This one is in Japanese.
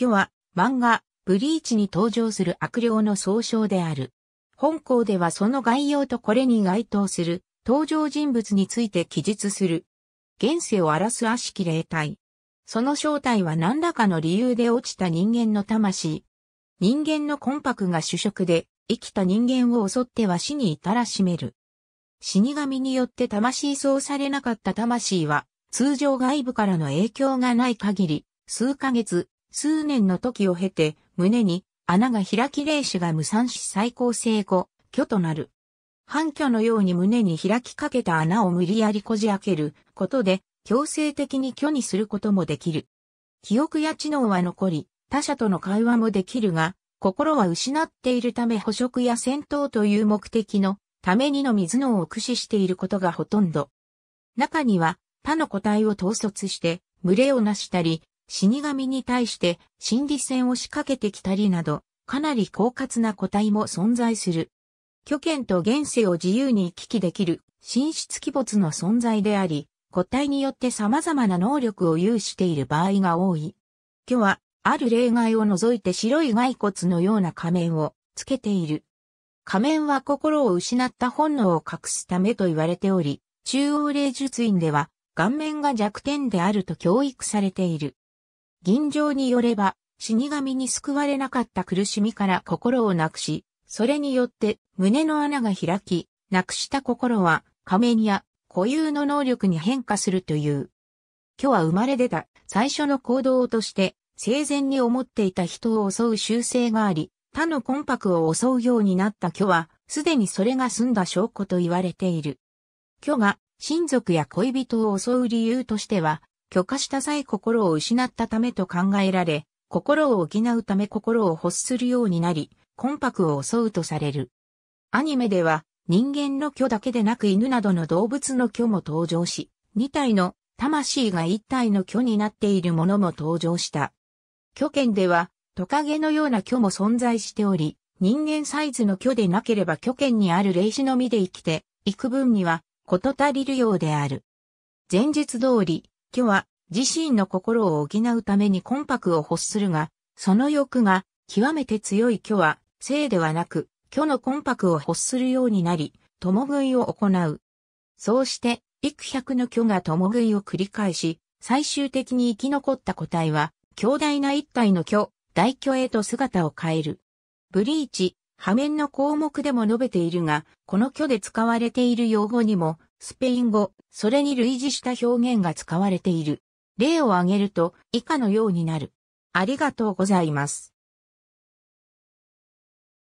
魚は漫画、ブリーチに登場する悪霊の総称である。本校ではその概要とこれに該当する登場人物について記述する。現世を荒らす悪しき霊体。その正体は何らかの理由で落ちた人間の魂。人間の魂魄が主食で、生きた人間を襲っては死に至らしめる。死神によって魂操されなかった魂は、通常外部からの影響がない限り、数ヶ月、数年の時を経て、胸に穴が開き霊子が無産し最高成後、虚となる。反虚のように胸に開きかけた穴を無理やりこじ開けることで、強制的に虚にすることもできる。記憶や知能は残り、他者との会話もできるが、心は失っているため捕食や戦闘という目的のためにのみ頭脳を駆使していることがほとんど。中には他の個体を統率して群れを成したり死神に対して心理戦を仕掛けてきたりなど、かなり狡猾な個体も存在する。巨剣と現世を自由に行き来できる神出鬼没の存在であり、個体によって様々な能力を有している場合が多い。巨は、ある例外を除いて白い骸骨のような仮面をつけている。仮面は心を失った本能を隠すためと言われており、中央霊術院では顔面が弱点であると教育されている。銀城によれば、死神に救われなかった苦しみから心をなくし、それによって胸の穴が開き、なくした心は仮面や固有の能力に変化するという。今日は生まれ出た最初の行動として、生前に思っていた人を襲う習性があり、他の魂魄を襲うようになった虚は、すでにそれが済んだ証拠と言われている。虚が親族や恋人を襲う理由としては、許可した際心を失ったためと考えられ、心を補うため心を欲するようになり、魂魄を襲うとされる。アニメでは、人間の虚だけでなく犬などの動物の虚も登場し、2体の魂が1体の虚になっているものも登場した。虚剣では、トカゲのような虚も存在しており、人間サイズの虚でなければ虚剣にある霊視のみで生きて、幾分には、こと足りるようである。前述通り、虚は自身の心を補うために魂魄を欲するが、その欲が極めて強い虚は性ではなく、虚の魂魄を欲するようになり、共食いを行う。そうして、幾百の虚が共食いを繰り返し、最終的に生き残った個体は、強大な一体の虚、大虚へと姿を変える。ブリーチ、破面の項目でも述べているが、この虚で使われている用語にも、スペイン語、それに類似した表現が使われている。例を挙げると以下のようになる。ありがとうございます。